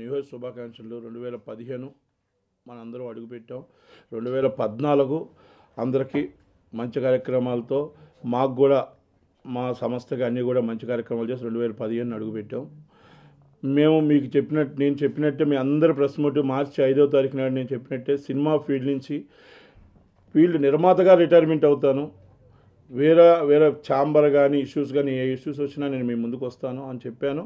new year శుభాకాంక్షలు రెండు వేల పదిహేను మనందరం అడుగుపెట్టాం రెండు వేల పద్నాలుగు అందరికీ మంచి కార్యక్రమాలతో మాకు కూడా మా సంస్థకి అన్నీ కూడా మంచి కార్యక్రమాలు చేసి రెండు వేల పదిహేను అడుగుపెట్టాం మేము మీకు చెప్పినట్టు నేను చెప్పినట్టే మీ అందరి ప్రెస్ మార్చి ఐదో తారీఖు నాడు నేను చెప్పినట్టే సినిమా ఫీల్డ్ నుంచి ఫీల్డ్ నిర్మాతగా రిటైర్మెంట్ అవుతాను వేరే వేరే ఛాంబర్ కానీ ఇష్యూస్ కానీ ఏ ఇష్యూస్ వచ్చినా నేను మీ ముందుకు వస్తాను అని చెప్పాను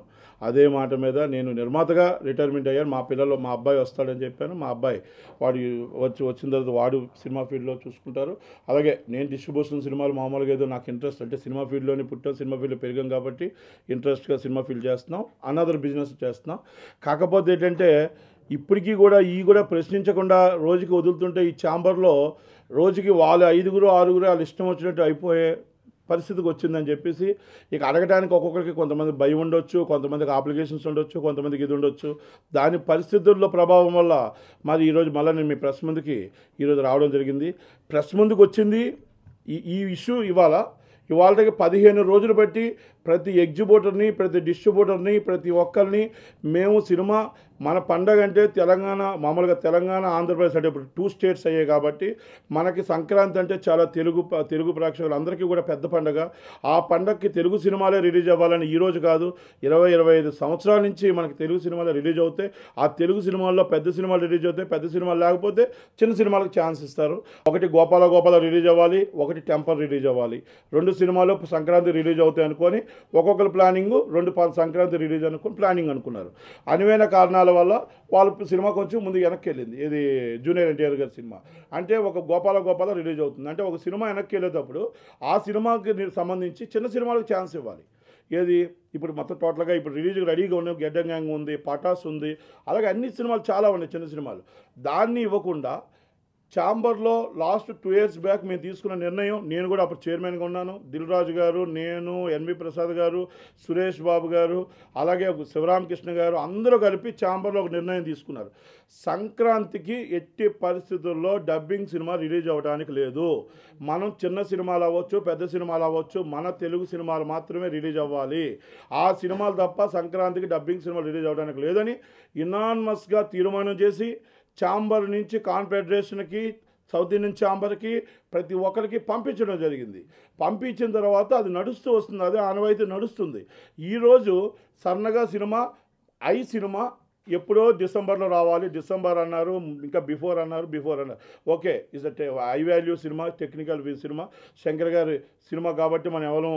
అదే మాట మీద నేను నిర్మాతగా రిటైర్మెంట్ అయ్యాను మా పిల్లలు మా అబ్బాయి వస్తాడని చెప్పాను మా అబ్బాయి వాడు వచ్చి వచ్చిన తర్వాత వాడు సినిమా ఫీల్డ్లో చూసుకుంటారు అలాగే నేను డిస్ట్రిబ్యూషన్ సినిమాలు మామూలుగా ఏదో నాకు ఇంట్రెస్ట్ అంటే సినిమా ఫీల్డ్లోనే పుట్టాం సినిమా ఫీల్డ్లో పెరిగాం కాబట్టి ఇంట్రెస్ట్గా సినిమా ఫీల్డ్ చేస్తున్నాం అనదర్ బిజినెస్ చేస్తున్నాం కాకపోతే ఏంటంటే ఇప్పటికీ కూడా ఈ కూడా ప్రశ్నించకుండా రోజుకి వదులుతుంటే ఈ ఛాంబర్లో రోజుకి వాళ్ళు ఐదుగురు ఆరుగురు వాళ్ళు ఇష్టం వచ్చినట్టు అయిపోయే పరిస్థితికి వచ్చిందని చెప్పేసి ఇక అడగడానికి ఒక్కొక్కరికి కొంతమంది భయం ఉండొచ్చు కొంతమందికి అప్లికేషన్స్ ఉండొచ్చు కొంతమందికి ఇది ఉండొచ్చు దాని పరిస్థితుల్లో ప్రభావం వల్ల మరి ఈరోజు మళ్ళీ నేను మీ ప్రెస్ ముందుకి ఈరోజు రావడం జరిగింది ప్రెస్ ముందుకు వచ్చింది ఈ ఈ ఇష్యూ ఇవాళ ఇవాళకి పదిహేను రోజులు బట్టి ప్రతి ఎగ్జిబ్యూటర్ని ప్రతి డిస్ట్రిబ్యూటర్ని ప్రతి ఒక్కరిని మేము సినిమా మన పండగ అంటే తెలంగాణ మామూలుగా తెలంగాణ ఆంధ్రప్రదేశ్ అంటే ఇప్పుడు టూ స్టేట్స్ అయ్యాయి కాబట్టి మనకి సంక్రాంతి అంటే చాలా తెలుగు తెలుగు ప్రేక్షకులు అందరికీ కూడా పెద్ద పండగ ఆ పండగకి తెలుగు సినిమాలే రిలీజ్ అవ్వాలని ఈరోజు కాదు ఇరవై ఇరవై ఐదు సంవత్సరాల నుంచి మనకి తెలుగు సినిమాలు రిలీజ్ అవుతాయి ఆ తెలుగు సినిమాల్లో పెద్ద సినిమాలు రిలీజ్ అవుతాయి పెద్ద సినిమాలు లేకపోతే చిన్న సినిమాలకు ఛాన్స్ ఇస్తారు ఒకటి గోపాల గోపాల రిలీజ్ అవ్వాలి ఒకటి టెంపర్ రిలీజ్ అవ్వాలి రెండు సినిమాలు సంక్రాంతి రిలీజ్ అవుతాయి అనుకొని ఒక్కొక్కరు ప్లానింగ్ రెండు సంక్రాంతి రిలీజ్ అనుకుని ప్లానింగ్ అనుకున్నారు అనువైన కారణాలు కారణాల వల్ల వాళ్ళ సినిమా కొంచెం ముందు వెనక్కి వెళ్ళింది ఇది జూనియర్ ఎన్టీఆర్ గారి సినిమా అంటే ఒక గోపాల గోపాల రిలీజ్ అవుతుంది అంటే ఒక సినిమా వెనక్కి వెళ్ళేటప్పుడు ఆ సినిమాకి సంబంధించి చిన్న సినిమాలకు ఛాన్స్ ఇవ్వాలి ఏది ఇప్పుడు మొత్తం టోటల్గా ఇప్పుడు రిలీజ్ రెడీగా ఉన్నాయి గెడ్డ ఉంది పటాస్ ఉంది అలాగే అన్ని సినిమాలు చాలా ఉన్నాయి చిన్న సినిమాలు దాన్ని ఇవ్వకుండా ఛాంబర్లో లాస్ట్ టూ ఇయర్స్ బ్యాక్ మేము తీసుకున్న నిర్ణయం నేను కూడా అప్పుడు చైర్మన్గా ఉన్నాను దిల్రాజు గారు నేను ఎన్వి ప్రసాద్ గారు సురేష్ బాబు గారు అలాగే శివరామకృష్ణ గారు అందరూ కలిపి ఛాంబర్లో ఒక నిర్ణయం తీసుకున్నారు సంక్రాంతికి ఎట్టి పరిస్థితుల్లో డబ్బింగ్ సినిమా రిలీజ్ అవ్వడానికి లేదు మనం చిన్న సినిమాలు అవ్వచ్చు పెద్ద సినిమాలు అవ్వచ్చు మన తెలుగు సినిమాలు మాత్రమే రిలీజ్ అవ్వాలి ఆ సినిమాలు తప్ప సంక్రాంతికి డబ్బింగ్ సినిమాలు రిలీజ్ అవ్వడానికి లేదని ఇనాన్మస్గా తీర్మానం చేసి ఛాంబర్ నుంచి కాన్ఫెడరేషన్కి సౌత్ ఇండియన్ ఛాంబర్కి ప్రతి ఒక్కరికి పంపించడం జరిగింది పంపించిన తర్వాత అది నడుస్తూ వస్తుంది అదే ఆనవాయితీ నడుస్తుంది ఈరోజు సన్నగా సినిమా ఐ సినిమా ఎప్పుడో డిసెంబర్లో రావాలి డిసెంబర్ అన్నారు ఇంకా బిఫోర్ అన్నారు బిఫోర్ అన్నారు okay is at high value cinema technical cinema Shankar గారి సినిమా కాబట్టి మనం ఎవరూ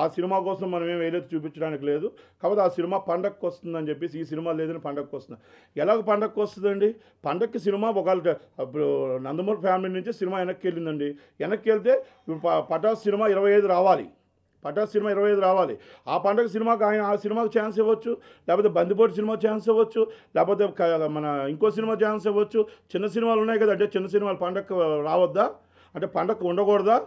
ఆ సినిమా కోసం మనం ఏం వేలేదు చూపించడానికి లేదు కాబట్టి ఆ సినిమా పండగకు వస్తుందని చెప్పేసి ఈ సినిమా లేదని పండగకు వస్తుంది ఎలాగ పండగకు వస్తుందండి పండగకి సినిమా ఒక ఇప్పుడు నందమూరి ఫ్యామిలీ నుంచి సినిమా వెనక్కి వెళ్ళిందండి వెనక్కి వెళ్తే పటాస్ సినిమా ఇరవై ఐదు రావాలి పటా సినిమా ఇరవై ఐదు రావాలి ఆ పండగ సినిమాకి ఆయన ఆ సినిమాకి ఛాన్స్ ఇవ్వచ్చు లేకపోతే బందిపోటు సినిమా ఛాన్స్ ఇవ్వచ్చు లేకపోతే మన ఇంకో సినిమా ఛాన్స్ ఇవ్వచ్చు చిన్న సినిమాలు ఉన్నాయి కదా అంటే చిన్న సినిమాలు పండగకు రావద్దా అంటే పండగ ఉండకూడదా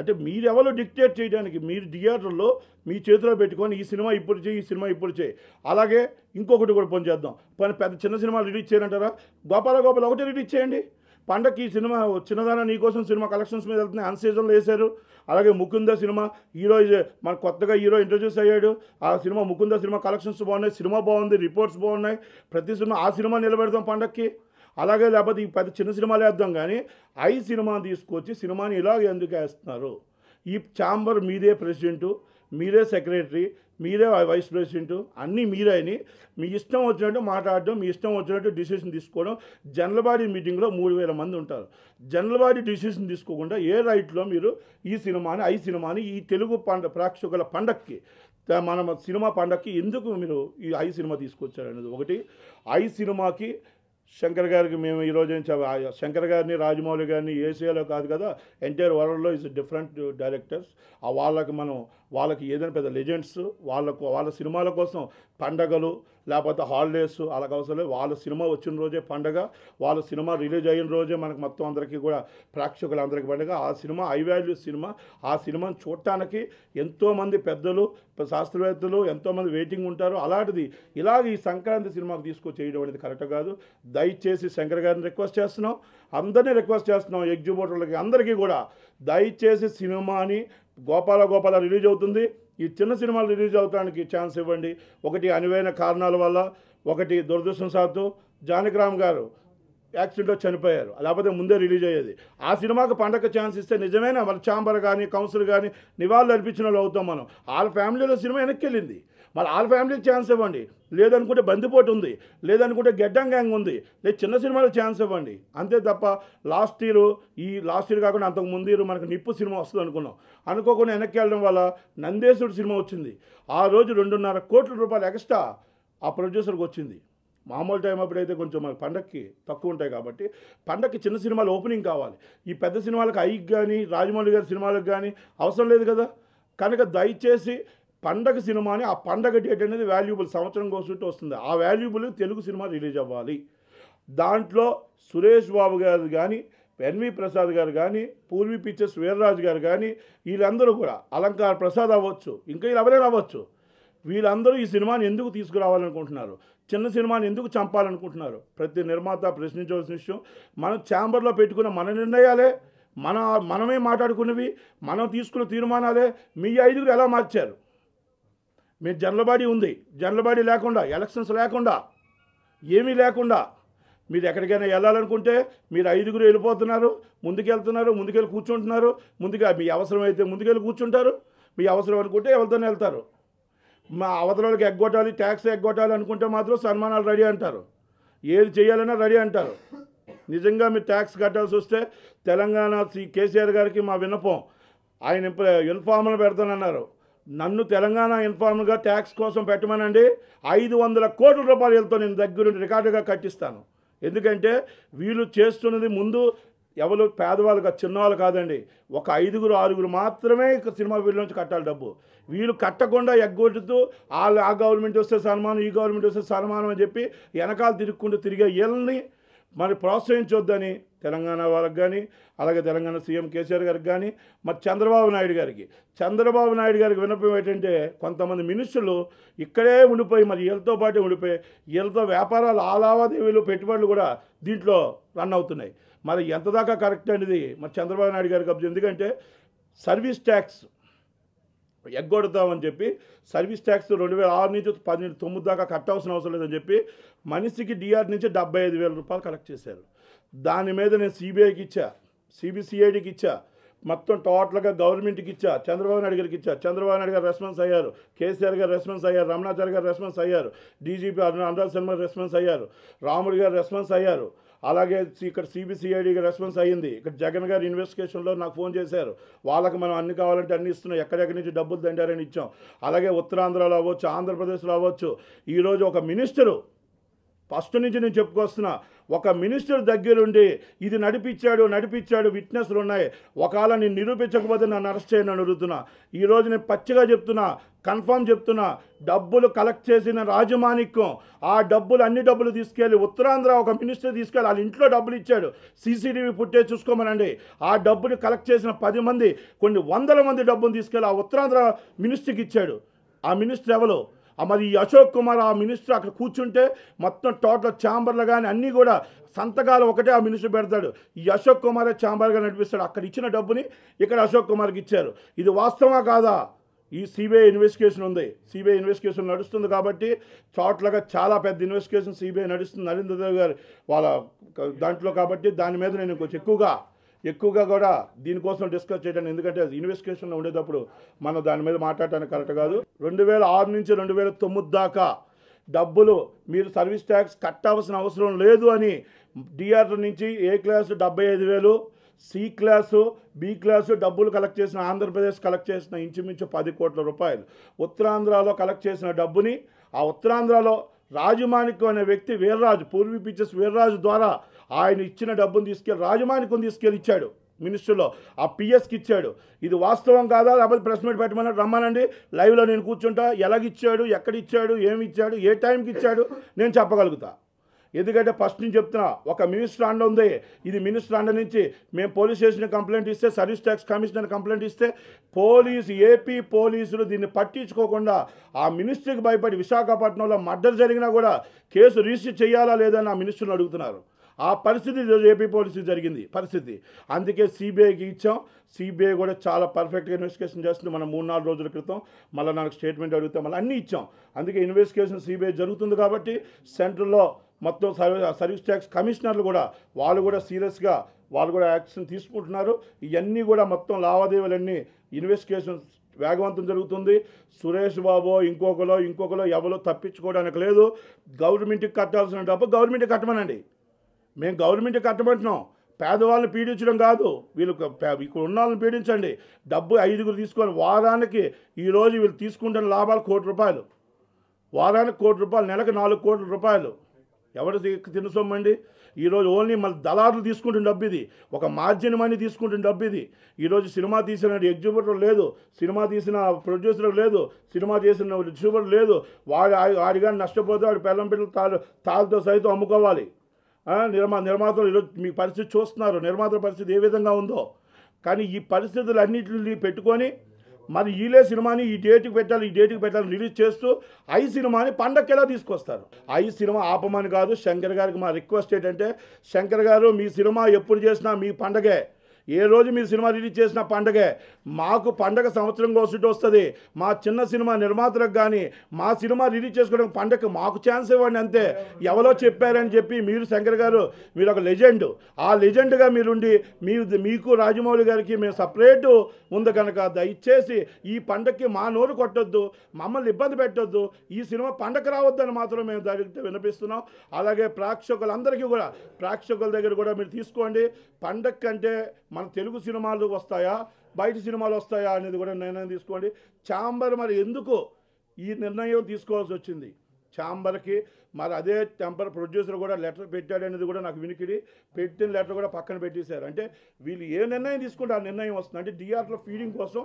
అంటే మీరెవరో డిక్టేట్ చేయడానికి మీరు థియేటర్లో మీ చేతిలో పెట్టుకొని ఈ సినిమా ఇప్పుడు చేయి ఈ సినిమా ఇప్పుడు చేయి అలాగే ఇంకొకటి కూడా పని చేద్దాం పని పెద్ద చిన్న సినిమాలు రిలీజ్ చేయాలంటారా గోపాల గోపాల ఒకటి రిలీజ్ చేయండి పండకి ఈ సినిమా చిన్నదాన నీకోసం సినిమా కలెక్షన్స్ మీద వెళ్తున్నాయి అన్ సీజన్లో వేశారు అలాగే ముకుంద సినిమా హీరో మన కొత్తగా హీరో ఇంట్రడ్యూస్ అయ్యాడు ఆ సినిమా ముకుంద సినిమా కలెక్షన్స్ బాగున్నాయి సినిమా బాగుంది రిపోర్ట్స్ బాగున్నాయి ప్రతి సినిమా ఆ సినిమా నిలబెడదాం పండక్కి అలాగే లేకపోతే ఈ పెద్ద చిన్న సినిమాలు వేద్దాం కానీ ఐ సినిమా తీసుకొచ్చి సినిమాని ఇలాగ ఎందుకు వేస్తున్నారు ఈ ఛాంబర్ మీదే ప్రెసిడెంటు మీరే సెక్రటరీ మీరే వైస్ ప్రెసిడెంట్ అన్నీ మీరే అని మీ ఇష్టం వచ్చినట్టు మాట్లాడడం మీ ఇష్టం వచ్చినట్టు డిసిషన్ తీసుకోవడం జనరల్ బాడీ మీటింగ్లో మూడు వేల మంది ఉంటారు జనరల్ బాడీ డిసిషన్ తీసుకోకుండా ఏ రైట్లో మీరు ఈ సినిమాని ఐ సినిమాని ఈ తెలుగు పండ ప్రేక్షకుల పండక్కి మన సినిమా పండక్కి ఎందుకు మీరు ఈ ఐ సినిమా తీసుకొచ్చారనేది ఒకటి ఐ సినిమాకి శంకర్ గారికి మేము ఈరోజు శంకర్ గారిని రాజమౌళి గారిని ఏసీలో కాదు కదా ఎంటైర్ వరల్డ్లో ఇస్ డిఫరెంట్ డైరెక్టర్స్ వాళ్ళకి మనం వాళ్ళకి ఏదైనా పెద్ద లెజెండ్స్ వాళ్ళకు వాళ్ళ సినిమాల కోసం పండగలు లేకపోతే హాలిడేస్ అలాగ అవసరం వాళ్ళ సినిమా వచ్చిన రోజే పండగ వాళ్ళ సినిమా రిలీజ్ అయిన రోజే మనకు మొత్తం అందరికీ కూడా ప్రేక్షకులందరికీ పండగ ఆ సినిమా హై వాల్యూ సినిమా ఆ సినిమాను చూడటానికి ఎంతోమంది పెద్దలు శాస్త్రవేత్తలు ఎంతోమంది వెయిటింగ్ ఉంటారు అలాంటిది ఇలాగ ఈ సంక్రాంతి సినిమాకు తీసుకొచ్చేయడం అనేది కరెక్ట్ కాదు దయచేసి శంకర్ గారిని రిక్వెస్ట్ చేస్తున్నాం అందరినీ రిక్వెస్ట్ చేస్తున్నాం ఎగ్జిబ్యూటర్లకి అందరికీ కూడా దయచేసి సినిమాని గోపాల గోపాల రిలీజ్ అవుతుంది ఈ చిన్న సినిమాలు రిలీజ్ అవడానికి ఛాన్స్ ఇవ్వండి ఒకటి అనువైన కారణాల వల్ల ఒకటి దురదృష్టం దురదృష్టవశాత్తు జానకిరామ్ గారు యాక్సిడెంట్లో చనిపోయారు లేకపోతే ముందే రిలీజ్ అయ్యేది ఆ సినిమాకు పండగ ఛాన్స్ ఇస్తే నిజమైన మన ఛాంబర్ కానీ కౌన్సిల్ కానీ నివాళులు అర్పించిన వాళ్ళు అవుతాం మనం వాళ్ళ ఫ్యామిలీలో సినిమా వెనక్కి వెళ్ళింది మళ్ళీ ఆల్ ఫ్యామిలీకి ఛాన్స్ ఇవ్వండి లేదనుకుంటే బందిపోటు ఉంది లేదనుకుంటే గెడ్డం గ్యాంగ్ ఉంది లేదు చిన్న సినిమాలు ఛాన్స్ ఇవ్వండి అంతే తప్ప లాస్ట్ ఇయర్ ఈ లాస్ట్ ఇయర్ కాకుండా అంతకు ముందు ఇయర్ మనకు నిప్పు సినిమా వస్తుంది అనుకున్నాం అనుకోకుండా వెనక్కి వెళ్ళడం వల్ల నందేశ్వరుడు సినిమా వచ్చింది ఆ రోజు రెండున్నర కోట్ల రూపాయలు ఎక్స్ట్రా ఆ ప్రొడ్యూసర్కి వచ్చింది మామూలు టైం అప్పుడైతే కొంచెం మన పండక్కి తక్కువ ఉంటాయి కాబట్టి పండక్కి చిన్న సినిమాలు ఓపెనింగ్ కావాలి ఈ పెద్ద సినిమాలకు ఐకి కానీ రాజమౌళి గారి సినిమాలకు కానీ అవసరం లేదు కదా కనుక దయచేసి పండగ సినిమాని ఆ పండగ డేట్ అనేది వాల్యుబుల్ సంవత్సరం కోసం వస్తుంది ఆ వాల్యుబుల్ తెలుగు సినిమా రిలీజ్ అవ్వాలి దాంట్లో సురేష్ బాబు గారు కానీ ఎన్వి ప్రసాద్ గారు కానీ పూర్వీ పిక్చర్స్ వీర్రాజు గారు కానీ వీళ్ళందరూ కూడా అలంకార ప్రసాద్ అవ్వచ్చు ఇంకా వీళ్ళు ఎవరైనా అవ్వచ్చు వీళ్ళందరూ ఈ సినిమాని ఎందుకు తీసుకురావాలనుకుంటున్నారు చిన్న సినిమాని ఎందుకు చంపాలనుకుంటున్నారు ప్రతి నిర్మాత ప్రశ్నించవలసిన విషయం మనం ఛాంబర్లో పెట్టుకున్న మన నిర్ణయాలే మన మనమే మాట్లాడుకున్నవి మనం తీసుకున్న తీర్మానాలే మీ ఐదుగురు ఎలా మార్చారు మీరు జనలబడి ఉంది జనలబడి లేకుండా ఎలక్షన్స్ లేకుండా ఏమీ లేకుండా మీరు ఎక్కడికైనా వెళ్ళాలనుకుంటే మీరు ఐదుగురు వెళ్ళిపోతున్నారు ముందుకెళ్తున్నారు ముందుకెళ్ళి కూర్చుంటున్నారు ముందుగా మీ అవసరం అయితే ముందుకెళ్ళి కూర్చుంటారు మీ అవసరం అనుకుంటే ఎవరితోనే వెళ్తారు మా అవతలకి ఎగ్గొట్టాలి ట్యాక్స్ ఎగ్గొట్టాలి అనుకుంటే మాత్రం సన్మానాలు రెడీ అంటారు ఏది చేయాలన్నా రెడీ అంటారు నిజంగా మీరు ట్యాక్స్ కట్టాల్సి వస్తే తెలంగాణ కేసీఆర్ గారికి మా విన్నపం ఆయన యూనిఫామ్లు పెడతానన్నారు నన్ను తెలంగాణ ఇన్ఫార్మ్గా ట్యాక్స్ కోసం పెట్టమనండి ఐదు వందల కోట్ల రూపాయలు వెళ్తాను నేను దగ్గరుండి రికార్డుగా కట్టిస్తాను ఎందుకంటే వీళ్ళు చేస్తున్నది ముందు ఎవరు పేదవాళ్ళు చిన్నవాళ్ళు కాదండి ఒక ఐదుగురు ఆరుగురు మాత్రమే సినిమా వీళ్ళ నుంచి కట్టాలి డబ్బు వీళ్ళు కట్టకుండా ఎగ్గొట్టుతూ వాళ్ళు ఆ గవర్నమెంట్ వస్తే సన్మానం ఈ గవర్నమెంట్ వస్తే సన్మానం అని చెప్పి వెనకాల తిరుక్కుంటూ తిరిగే వీళ్ళని మరి ప్రోత్సహించొద్దని తెలంగాణ వాళ్ళకి కానీ అలాగే తెలంగాణ సీఎం కేసీఆర్ గారికి కానీ మరి చంద్రబాబు నాయుడు గారికి చంద్రబాబు నాయుడు గారికి విన్నపం ఏంటంటే కొంతమంది మినిస్టులు ఇక్కడే ఉండిపోయి మరి వీళ్ళతో పాటే ఉండిపోయి వీళ్ళతో వ్యాపారాలు ఆ లావాదేవీలు పెట్టుబడులు కూడా దీంట్లో రన్ అవుతున్నాయి మరి ఎంత దాకా కరెక్ట్ అనేది మరి చంద్రబాబు నాయుడు గారికి ఎందుకంటే సర్వీస్ ట్యాక్స్ ఎగ్గొడతామని చెప్పి సర్వీస్ ట్యాక్స్ రెండు వేల ఆరు నుంచి పన్నెండు తొమ్మిది దాకా కట్టాల్సిన అవసరం లేదని చెప్పి మనిషికి డిఆర్ నుంచి డెబ్బై ఐదు వేల రూపాయలు కలెక్ట్ చేశారు దాని మీద నేను సిబిఐకి ఇచ్చా సిబిసిఐడికి ఇచ్చా మొత్తం టోటల్గా గవర్నమెంట్కి ఇచ్చా చంద్రబాబు నాయుడు గారికి ఇచ్చా చంద్రబాబు నాయుడు గారు రెస్పాన్స్ అయ్యారు కేసీఆర్ గారు రెస్పాన్స్ అయ్యారు రమణాచారి గారు రెస్పాన్స్ అయ్యారు డీజీపీ అనురాగ్ శర్మ రెస్పాన్స్ అయ్యారు రాముడి గారు రెస్పాన్స్ అయ్యారు అలాగే ఇక్కడ సిబిసిఐడికి రెస్పాన్స్ అయ్యింది ఇక్కడ జగన్ గారు ఇన్వెస్టిగేషన్లో నాకు ఫోన్ చేశారు వాళ్ళకి మనం అన్ని కావాలంటే అన్ని ఇస్తున్నాం ఎక్కడెక్కడి నుంచి డబ్బులు దండారని ఇచ్చాం అలాగే ఉత్తరాంధ్రలో అవ్వచ్చు ఆంధ్రప్రదేశ్లో అవ్వచ్చు ఈరోజు ఒక మినిస్టరు ఫస్ట్ నుంచి నేను చెప్పుకొస్తున్నా ఒక మినిస్టర్ దగ్గరుండి ఇది నడిపించాడు నడిపించాడు విట్నెస్లు ఉన్నాయి ఒకవేళ నేను నిరూపించకపోతే నన్ను అరెస్ట్ చేయను అడుగుతున్నా ఈరోజు నేను పచ్చిగా చెప్తున్నా కన్ఫామ్ చెప్తున్నా డబ్బులు కలెక్ట్ చేసిన రాజమాణిక్యం ఆ డబ్బులు అన్ని డబ్బులు తీసుకెళ్ళి ఉత్తరాంధ్ర ఒక మినిస్టర్ తీసుకెళ్ళి వాళ్ళ ఇంట్లో డబ్బులు ఇచ్చాడు సీసీటీవీ ఫుటేజ్ చూసుకోమనండి ఆ డబ్బులు కలెక్ట్ చేసిన పది మంది కొన్ని వందల మంది డబ్బులు తీసుకెళ్ళి ఆ ఉత్తరాంధ్ర మినిస్టర్కి ఇచ్చాడు ఆ మినిస్టర్ ఎవరు మరి అశోక్ కుమార్ ఆ మినిస్టర్ అక్కడ కూర్చుంటే మొత్తం టోటల్ ఛాంబర్లు కానీ అన్నీ కూడా సంతకాలు ఒకటే ఆ మినిస్టర్ పెడతాడు ఈ అశోక్ కుమారే ఛాంబర్గా నడిపిస్తాడు అక్కడ ఇచ్చిన డబ్బుని ఇక్కడ అశోక్ కుమార్కి ఇచ్చారు ఇది వాస్తవా కాదా ఈ సిబిఐ ఇన్వెస్టిగేషన్ ఉంది సిబిఐ ఇన్వెస్టిగేషన్ నడుస్తుంది కాబట్టి చోట్లగా చాలా పెద్ద ఇన్వెస్టిగేషన్ సిబిఐ నడుస్తుంది నరేంద్ర గారు వాళ్ళ దాంట్లో కాబట్టి దాని మీద నేను కొంచెం ఎక్కువగా ఎక్కువగా కూడా దీనికోసం డిస్కస్ చేయడానికి ఎందుకంటే ఇన్వెస్టిగేషన్లో ఉండేటప్పుడు మనం దాని మీద మాట్లాడటానికి కరెక్ట్ కాదు రెండు వేల ఆరు నుంచి రెండు వేల తొమ్మిది దాకా డబ్బులు మీరు సర్వీస్ ట్యాక్స్ కట్టాల్సిన అవసరం లేదు అని డిఆర్ నుంచి ఏ క్లాసు డెబ్బై ఐదు వేలు సి క్లాసు బి క్లాసు డబ్బులు కలెక్ట్ చేసిన ఆంధ్రప్రదేశ్ కలెక్ట్ చేసిన ఇంచుమించు పది కోట్ల రూపాయలు ఉత్తరాంధ్రలో కలెక్ట్ చేసిన డబ్బుని ఆ ఉత్తరాంధ్రలో రాజమాణిక్యం అనే వ్యక్తి వీర్రాజు పూర్వీ పిచ్చెస్ వీర్రాజు ద్వారా ఆయన ఇచ్చిన డబ్బును తీసుకెళ్ళి రాజమానికం తీసుకెళ్ళి ఇచ్చాడు మినిస్ట్రీలో ఆ పిఎస్కి ఇచ్చాడు ఇది వాస్తవం కాదా లేకపోతే ప్రెస్ మీట్ పెట్టమని రమ్మానండి లైవ్లో నేను కూర్చుంటా ఎలాగిచ్చాడు ఎక్కడిచ్చాడు ఏమి ఇచ్చాడు ఏ టైంకి ఇచ్చాడు నేను చెప్పగలుగుతా ఎందుకంటే ఫస్ట్ నుంచి చెప్తున్నా ఒక మినిస్టర్ అండ ఉంది ఇది మినిస్టర్ అండ నుంచి మేము పోలీస్ స్టేషన్ కంప్లైంట్ ఇస్తే సర్వీస్ ట్యాక్స్ కమిషనర్ కంప్లైంట్ ఇస్తే పోలీసు ఏపీ పోలీసులు దీన్ని పట్టించుకోకుండా ఆ మినిస్ట్రీకి భయపడి విశాఖపట్నంలో మర్డర్ జరిగినా కూడా కేసు రిజిస్టర్ చేయాలా లేదని ఆ మినిస్టర్ని అడుగుతున్నారు ఆ పరిస్థితి ఏపీ పోలీసులు జరిగింది పరిస్థితి అందుకే సిబిఐకి ఇచ్చాం సిబిఐ కూడా చాలా పర్ఫెక్ట్గా ఇన్వెస్టిగేషన్ చేస్తుంది మనం మూడు నాలుగు రోజుల క్రితం మళ్ళీ నాకు స్టేట్మెంట్ అడుగుతాం మళ్ళీ అన్నీ ఇచ్చాం అందుకే ఇన్వెస్టిగేషన్ సిబిఐ జరుగుతుంది కాబట్టి సెంట్రల్లో మొత్తం సర్వీస్ ట్యాక్స్ కమిషనర్లు కూడా వాళ్ళు కూడా సీరియస్గా వాళ్ళు కూడా యాక్షన్ తీసుకుంటున్నారు ఇవన్నీ కూడా మొత్తం లావాదేవీలన్నీ ఇన్వెస్టిగేషన్ వేగవంతం జరుగుతుంది సురేష్ బాబు ఇంకొకలో ఇంకొకలో ఎవరో తప్పించుకోవడానికి లేదు గవర్నమెంట్కి కట్టాల్సిన డబ్బు గవర్నమెంట్కి కట్టమనండి మేము గవర్నమెంట్ కట్టమంటున్నాం పేదవాళ్ళని పీడించడం కాదు వీళ్ళు ఇక్కడ ఉన్న వాళ్ళని పీడించండి డబ్బు ఐదుగురు తీసుకొని వారానికి ఈరోజు వీళ్ళు తీసుకుంటున్న లాభాలు కోటి రూపాయలు వారానికి కోటి రూపాయలు నెలకు నాలుగు కోట్ల రూపాయలు ఎవరు తినసొమ్మండి ఈరోజు ఓన్లీ మన దళారులు తీసుకుంటున్న డబ్బు ఇది ఒక మార్జిన్ మనీ తీసుకుంటున్న డబ్బు ఇది ఈరోజు సినిమా తీసిన ఎగ్జిబ్యూటర్ లేదు సినిమా తీసిన ప్రొడ్యూసర్ లేదు సినిమా చేసిన డిస్ట్రిబ్యూటర్ లేదు వాడు ఆడిగా నష్టపోతే వాడు పెళ్ళం పిల్లలు తాళ్ళు తాళ్ళతో సైతం అమ్ముకోవాలి నిర్మా నిర్మాతలు ఈరోజు మీ పరిస్థితి చూస్తున్నారు నిర్మాతల పరిస్థితి ఏ విధంగా ఉందో కానీ ఈ పరిస్థితులు పరిస్థితులన్నింటినీ పెట్టుకొని మరి ఈలే సినిమాని ఈ డేట్కి పెట్టాలి ఈ డేట్కి పెట్టాలి రిలీజ్ చేస్తూ ఐ సినిమాని పండక్కి ఎలా తీసుకొస్తారు ఐ సినిమా ఆపమని కాదు శంకర్ గారికి మా రిక్వెస్ట్ ఏంటంటే శంకర్ గారు మీ సినిమా ఎప్పుడు చేసినా మీ పండగే ఏ రోజు మీరు సినిమా రిలీజ్ చేసిన పండగే మాకు పండగ సంవత్సరం కోసిటి వస్తుంది మా చిన్న సినిమా నిర్మాతలకు కానీ మా సినిమా రిలీజ్ చేసుకోవడం పండగ మాకు ఛాన్స్ ఇవ్వండి అంతే ఎవరో చెప్పారని చెప్పి మీరు శంకర్ గారు మీరు ఒక లెజెండ్ ఆ లెజెండ్గా మీరుండి ఉండి మీకు రాజమౌళి గారికి మేము సపరేటు ఉంది కనుక దయచేసి ఈ పండగకి మా నోరు కొట్టొద్దు మమ్మల్ని ఇబ్బంది పెట్టొద్దు ఈ సినిమా పండగ రావద్దని మాత్రం మేము డైరెక్ట్ వినిపిస్తున్నాం అలాగే ప్రేక్షకులందరికీ కూడా ప్రేక్షకుల దగ్గర కూడా మీరు తీసుకోండి పండగ కంటే మన తెలుగు సినిమాలు వస్తాయా బయట సినిమాలు వస్తాయా అనేది కూడా నిర్ణయం తీసుకోండి ఛాంబర్ మరి ఎందుకు ఈ నిర్ణయం తీసుకోవాల్సి వచ్చింది ఛాంబర్కి మరి అదే టెంపర్ ప్రొడ్యూసర్ కూడా లెటర్ పెట్టాడు అనేది కూడా నాకు వినికిడి పెట్టిన లెటర్ కూడా పక్కన పెట్టేశారు అంటే వీళ్ళు ఏ నిర్ణయం తీసుకుంటే ఆ నిర్ణయం వస్తుంది అంటే డిఆర్లో ఫీడింగ్ కోసం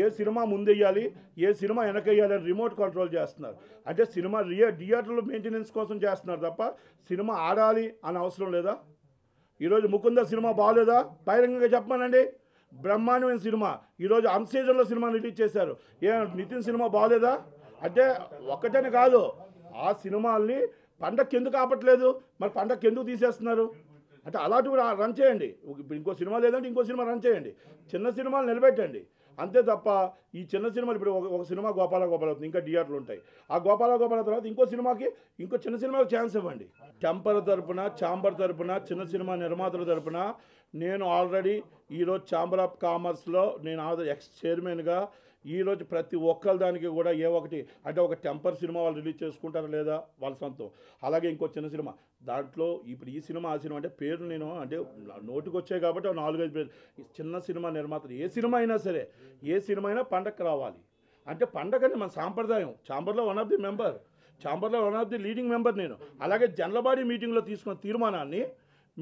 ఏ సినిమా ముందెయ్యాలి ఏ సినిమా వెనకెయ్యాలి అని రిమోట్ కంట్రోల్ చేస్తున్నారు అంటే సినిమా రియా థియేటర్లో మెయింటెనెన్స్ కోసం చేస్తున్నారు తప్ప సినిమా ఆడాలి అని అవసరం లేదా ఈరోజు ముకుంద సినిమా బాగలేదా బహిరంగంగా చెప్పమానండి బ్రహ్మాండమైన సినిమా ఈరోజు అంశేజన్లో సినిమా రిలీజ్ చేశారు ఏ నితిన్ సినిమా బాగలేదా అంటే ఒక్కటేనే కాదు ఆ సినిమాల్ని పండక్కి ఎందుకు ఆపట్లేదు మరి పండక్కి ఎందుకు తీసేస్తున్నారు అంటే అలాంటివి రన్ చేయండి ఇప్పుడు ఇంకో సినిమా లేదంటే ఇంకో సినిమా రన్ చేయండి చిన్న సినిమాలు నిలబెట్టండి అంతే తప్ప ఈ చిన్న సినిమాలు ఇప్పుడు ఒక సినిమా గోపాల గోపాల అవుతుంది ఇంకా డిఆర్లు ఉంటాయి ఆ గోపాల గోపాల తర్వాత ఇంకో సినిమాకి ఇంకో చిన్న సినిమాకి ఛాన్స్ ఇవ్వండి టెంపర్ తరపున ఛాంబర్ తరపున చిన్న సినిమా నిర్మాతల తరపున నేను ఆల్రెడీ ఈరోజు ఛాంబర్ ఆఫ్ కామర్స్లో నేను ఎక్స్ చైర్మన్గా ఈరోజు ప్రతి ఒక్కరి దానికి కూడా ఏ ఒకటి అంటే ఒక టెంపర్ సినిమా వాళ్ళు రిలీజ్ చేసుకుంటారా లేదా వాళ్ళ సొంతం అలాగే ఇంకో చిన్న సినిమా దాంట్లో ఇప్పుడు ఈ సినిమా ఆ సినిమా అంటే పేరు నేను అంటే నోటికి వచ్చాయి కాబట్టి నాలుగైదు పేరు చిన్న సినిమా నిర్మాతలు ఏ సినిమా అయినా సరే ఏ సినిమా అయినా పండగకు రావాలి అంటే పండగని మన సాంప్రదాయం చాంబర్లో వన్ ఆఫ్ ది మెంబర్ చాంబర్లో one of the leading member నేను అలాగే జనలబాడీ మీటింగ్లో తీసుకున్న తీర్మానాన్ని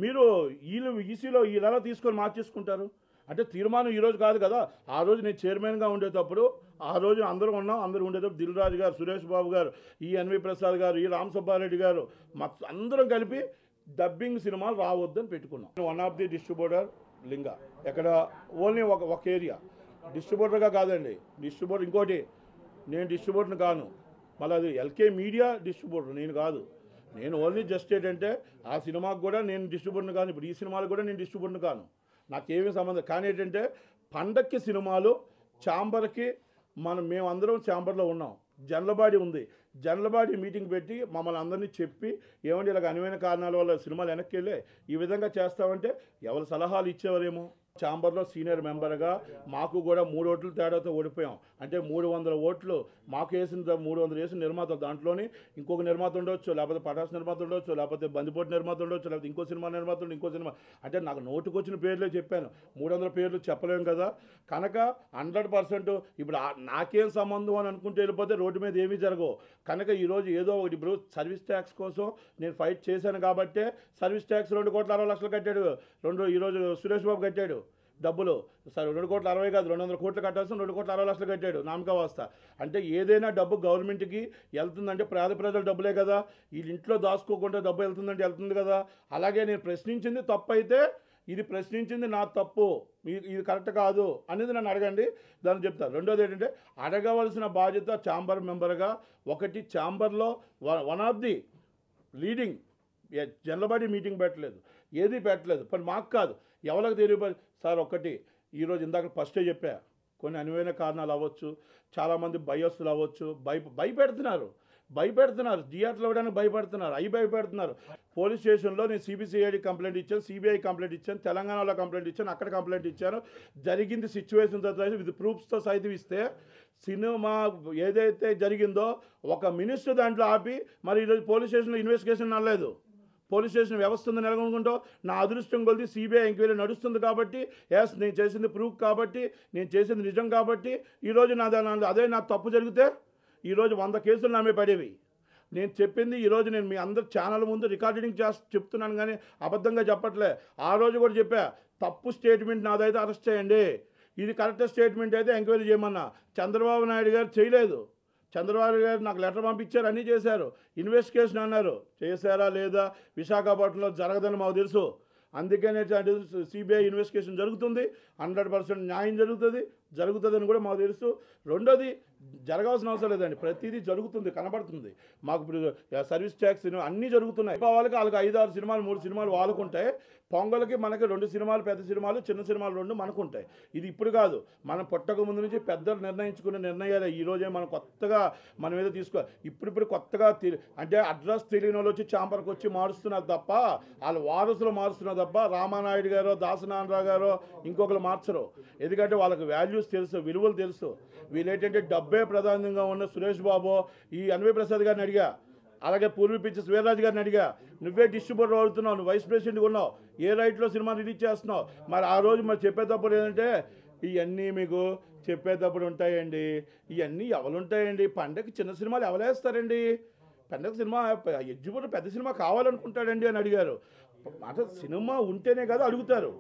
మీరు వీళ్ళు ఈసీలో నెల తీసుకొని మార్చేసుకుంటారు అంటే తీర్మానం ఈరోజు కాదు కదా ఆ రోజు నేను చైర్మన్గా ఉండేటప్పుడు ఆ రోజు అందరూ ఉన్నాం అందరూ ఉండేటప్పుడు దిల్ రాజు గారు సురేష్ బాబు గారు ఈ ఎన్వి ప్రసాద్ గారు ఈ రామసుబ్బారెడ్డి గారు మా అందరం కలిపి డబ్బింగ్ సినిమాలు రావద్దని పెట్టుకున్నాం వన్ ఆఫ్ ది డిస్ట్రిబ్యూటర్ లింగ ఎక్కడ ఓన్లీ ఒక ఒక ఏరియా డిస్ట్రిబ్యూటర్గా కాదండి డిస్ట్రిబ్యూటర్ ఇంకోటి నేను డిస్ట్రిబ్యూటర్ని కాను మళ్ళీ అది ఎల్కే మీడియా డిస్ట్రిబ్యూటర్ నేను కాదు నేను ఓన్లీ జస్ట్ ఏంటంటే ఆ సినిమాకు కూడా నేను డిస్ట్రిబ్యూటర్ని కాను ఇప్పుడు ఈ సినిమాలకు కూడా నేను డిస్ట్రిబ్యూటర్ని కాను నాకేమీ సంబంధం కానీ ఏంటంటే పండక్కి సినిమాలు చాంబర్కి మనం మేమందరం చాంబర్లో ఉన్నాం జనలబాడి ఉంది జనలబాడి మీటింగ్ పెట్టి మమ్మల్ని అందరినీ చెప్పి ఏమంటే ఇలాగ అనువైన కారణాల వల్ల సినిమాలు వెనక్కి వెళ్ళే ఈ విధంగా చేస్తామంటే ఎవరు సలహాలు ఇచ్చేవారేమో ఛాంబర్లో సీనియర్ మెంబర్గా మాకు కూడా మూడు ఓట్లు తేడాతో ఓడిపోయాం అంటే మూడు వందల ఓట్లు మాకు వేసిన మూడు వందలు వేసిన నిర్మాత దాంట్లోని ఇంకొక నిర్మాత ఉండొచ్చు లేకపోతే పటాస్ నిర్మాత ఉండొచ్చు లేకపోతే బందిపోటు నిర్మాత ఉండొచ్చు లేకపోతే ఇంకో సినిమా నిర్మాత ఇంకో సినిమా అంటే నాకు నోటుకు వచ్చిన పేర్లే చెప్పాను మూడు వందల పేర్లు చెప్పలేం కదా కనుక హండ్రెడ్ పర్సెంట్ ఇప్పుడు నాకేం సంబంధం అని అనుకుంటే వెళ్ళిపోతే రోడ్డు మీద ఏమీ జరగవు కనుక ఈరోజు ఏదో ఒకటి ఇప్పుడు సర్వీస్ ట్యాక్స్ కోసం నేను ఫైట్ చేశాను కాబట్టే సర్వీస్ ట్యాక్స్ రెండు కోట్ల అరవై లక్షలు కట్టాడు రెండు ఈరోజు సురేష్ బాబు కట్టాడు డబ్బులు సరే రెండు కోట్ల అరవై కాదు రెండు వందల కోట్లు కట్టాల్సిన రెండు కోట్ల అరవై లక్షలు కట్టాడు నామకావస్థ అంటే ఏదైనా డబ్బు గవర్నమెంట్కి వెళ్తుందంటే పేద ప్రజల డబ్బులే కదా వీళ్ళ ఇంట్లో దాచుకోకుండా డబ్బు వెళ్తుందంటే వెళ్తుంది కదా అలాగే నేను ప్రశ్నించింది తప్పు అయితే ఇది ప్రశ్నించింది నా తప్పు ఇది కరెక్ట్ కాదు అనేది నన్ను అడగండి దాన్ని చెప్తాను రెండోది ఏంటంటే అడగవలసిన బాధ్యత ఛాంబర్ మెంబర్గా ఒకటి ఛాంబర్లో one of the leading general body meeting పెట్టలేదు ఏది పెట్టలేదు పని మాకు కాదు ఎవరికి తెలియపరి సార్ ఒకటి ఈరోజు ఇందాక ఫస్టే చెప్పా కొన్ని అనువైన కారణాలు అవ్వచ్చు చాలామంది భయస్తులు అవ్వచ్చు భయ భయపెడుతున్నారు భయపెడుతున్నారు థియేటర్లో ఇవ్వడానికి భయపెడుతున్నారు అవి భయపెడుతున్నారు పోలీస్ స్టేషన్లో నేను సిబిసిఐడి కంప్లైంట్ ఇచ్చాను సిబిఐ కంప్లైంట్ ఇచ్చాను తెలంగాణలో కంప్లైంట్ ఇచ్చాను అక్కడ కంప్లైంట్ ఇచ్చాను జరిగింది సిచ్యువేషన్ విత్ ప్రూఫ్స్తో సైతం ఇస్తే సినిమా ఏదైతే జరిగిందో ఒక మినిస్టర్ దాంట్లో ఆపి మరి ఈరోజు పోలీస్ స్టేషన్లో ఇన్వెస్టిగేషన్ అనలేదు పోలీస్ స్టేషన్ వ్యవస్థ ఉంది నెలకొనుకుంటూ నా అదృష్టం కొలిది సిబిఐ ఎంక్వైరీ నడుస్తుంది కాబట్టి ఎస్ నేను చేసింది ప్రూఫ్ కాబట్టి నేను చేసింది నిజం కాబట్టి ఈరోజు నా అదే నా తప్పు జరిగితే ఈరోజు వంద కేసులు నా మీద పడేవి నేను చెప్పింది ఈరోజు నేను మీ అందరు ఛానల్ ముందు రికార్డింగ్ చేసి చెప్తున్నాను కానీ అబద్ధంగా చెప్పట్లే ఆ రోజు కూడా చెప్పా తప్పు స్టేట్మెంట్ నాదైతే అరెస్ట్ చేయండి ఇది కరెక్ట్ స్టేట్మెంట్ అయితే ఎంక్వైరీ చేయమన్నా చంద్రబాబు నాయుడు గారు చేయలేదు చంద్రబాబు గారు నాకు లెటర్ పంపించారు అన్నీ చేశారు ఇన్వెస్టిగేషన్ అన్నారు చేశారా లేదా విశాఖపట్నంలో జరగదని మాకు తెలుసు అందుకనే సిబిఐ ఇన్వెస్టిగేషన్ జరుగుతుంది హండ్రెడ్ పర్సెంట్ న్యాయం జరుగుతుంది జరుగుతుందని కూడా మాకు తెలుసు రెండోది జరగాల్సిన అవసరం లేదండి ప్రతిదీ జరుగుతుంది కనబడుతుంది మాకు సర్వీస్ ట్యాక్స్ అన్నీ జరుగుతున్నాయి వాళ్ళకి వాళ్ళకి ఐదు ఆరు సినిమాలు మూడు సినిమాలు వాళ్ళకుంటాయి పొంగల్కి మనకి రెండు సినిమాలు పెద్ద సినిమాలు చిన్న సినిమాలు రెండు మనకు ఉంటాయి ఇది ఇప్పుడు కాదు మనం పుట్టక ముందు నుంచి పెద్దలు నిర్ణయించుకునే నిర్ణయాలే ఈరోజే మనం కొత్తగా మన మీద తీసుకో ఇప్పుడిప్పుడు కొత్తగా అంటే అడ్రస్ తెలియని వాళ్ళు వచ్చి చాంబర్కి వచ్చి మారుస్తున్నారు తప్ప వాళ్ళ వారసులు మారుస్తున్నారు తప్ప రామానాయుడు గారు దాసనారాయణరావు గారు ఇంకొకరు మార్చరు ఎందుకంటే వాళ్ళకి వాల్యూస్ తెలుసు విలువలు తెలుసు ఏంటంటే డబ్బే ప్రధానంగా ఉన్న సురేష్ బాబు ఈ అన్వయ్ ప్రసాద్ గారిని అడిగా అలాగే పూర్వీ పిక్చర్స్ వీరరాజు గారిని అడిగా నువ్వే డిస్ట్రిబ్యూటర్ అవుతున్నావు నువ్వు వైస్ ప్రెసిడెంట్ ఉన్నావు ఏ రైట్లో సినిమా రిలీజ్ చేస్తున్నావు మరి ఆ రోజు మరి చెప్పేటప్పుడు ఏంటంటే ఇవన్నీ మీకు చెప్పేటప్పుడు ఉంటాయండి ఇవన్నీ ఎవరుంటాయండి పండగ చిన్న సినిమాలు ఎవరేస్తారండి పండగ సినిమా ఎడ్జిబూటర్ పెద్ద సినిమా కావాలనుకుంటాడండి అని అడిగారు మాట సినిమా ఉంటేనే కదా అడుగుతారు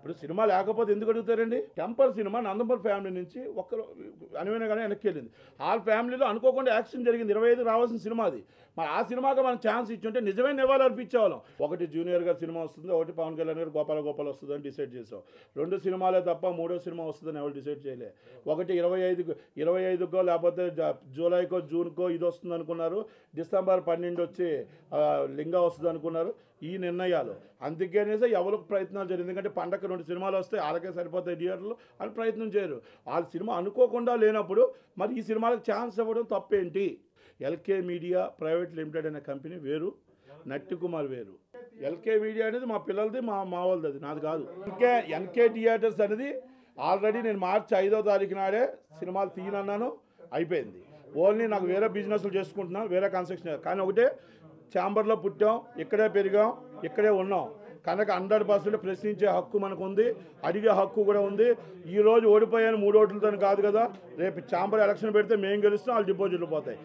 ఇప్పుడు సినిమా లేకపోతే ఎందుకు అడుగుతారండి టెంపర్ సినిమా నందంపర్ ఫ్యామిలీ నుంచి ఒక్కరు అనువైన కానీ వెనక్కి వెళ్ళింది ఆ ఫ్యామిలీలో అనుకోకుండా యాక్సిడెంట్ జరిగింది ఇరవై ఐదు రావాల్సిన సినిమా అది మరి ఆ సినిమాకి మనం ఛాన్స్ ఇచ్చుంటే నిజమే నివాళులు అర్పించేవాళ్ళం ఒకటి జూనియర్ గారి సినిమా వస్తుంది ఒకటి పవన్ కళ్యాణ్ గారు గోపాల గోపాల్ వస్తుందని డిసైడ్ చేసాం రెండు సినిమాలే తప్ప మూడో సినిమా వస్తుందని ఎవరు డిసైడ్ చేయలే ఒకటి ఇరవై ఐదుకు ఇరవై ఐదుకో లేకపోతే జూలైకో జూన్కో ఇది వస్తుంది అనుకున్నారు డిసెంబర్ పన్నెండు వచ్చి లింగ వస్తుంది అనుకున్నారు ఈ నిర్ణయాలు అందుకనేసే ఎవరికి ప్రయత్నాలు చేయరు ఎందుకంటే పండగ రెండు సినిమాలు వస్తే వాళ్ళకే సరిపోతాయి థియేటర్లు అని ప్రయత్నం చేయరు వాళ్ళ సినిమా అనుకోకుండా లేనప్పుడు మరి ఈ సినిమాలకు ఛాన్స్ ఇవ్వడం తప్పేంటి ఎల్కే మీడియా ప్రైవేట్ లిమిటెడ్ అనే కంపెనీ వేరు కుమార్ వేరు ఎల్కే మీడియా అనేది మా పిల్లలది మా మా వాళ్ళది అది నాది కాదు ఎన్కే ఎన్కే థియేటర్స్ అనేది ఆల్రెడీ నేను మార్చి ఐదో తారీఖు నాడే సినిమాలు తీయనన్నాను అయిపోయింది ఓన్లీ నాకు వేరే బిజినెస్లు చేసుకుంటున్నాను వేరే కన్స్ట్రక్షన్ కానీ ఒకటే ఛాంబర్లో పుట్టాం ఇక్కడే పెరిగాం ఇక్కడే ఉన్నాం కనుక హండ్రెడ్ పర్సెంట్ ప్రశ్నించే హక్కు మనకు ఉంది అడిగే హక్కు కూడా ఉంది ఈరోజు ఓడిపోయాను మూడు ఓట్లతో కాదు కదా రేపు ఛాంబర్ ఎలక్షన్ పెడితే మేము గెలుస్తాం వాళ్ళు డిపాజిట్లు పోతాయి